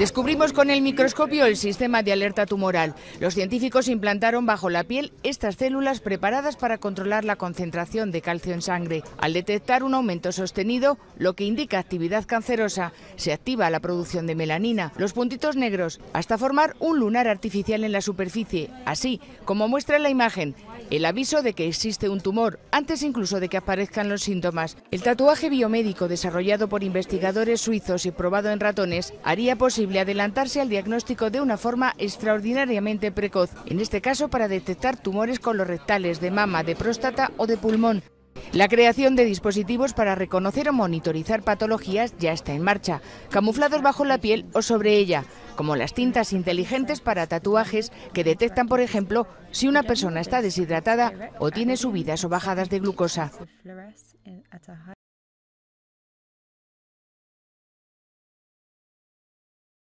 Descubrimos con el microscopio el sistema de alerta tumoral. Los científicos implantaron bajo la piel estas células preparadas para controlar la concentración de calcio en sangre. Al detectar un aumento sostenido, lo que indica actividad cancerosa, se activa la producción de melanina, los puntitos negros, hasta formar un lunar artificial en la superficie. Así, como muestra la imagen, el aviso de que existe un tumor, antes incluso de que aparezcan los síntomas. El tatuaje biomédico desarrollado por investigadores suizos y probado en ratones haría posible de adelantarse al diagnóstico de una forma extraordinariamente precoz, en este caso para detectar tumores rectales de mama, de próstata o de pulmón. La creación de dispositivos para reconocer o monitorizar patologías ya está en marcha, camuflados bajo la piel o sobre ella, como las tintas inteligentes para tatuajes que detectan, por ejemplo, si una persona está deshidratada o tiene subidas o bajadas de glucosa.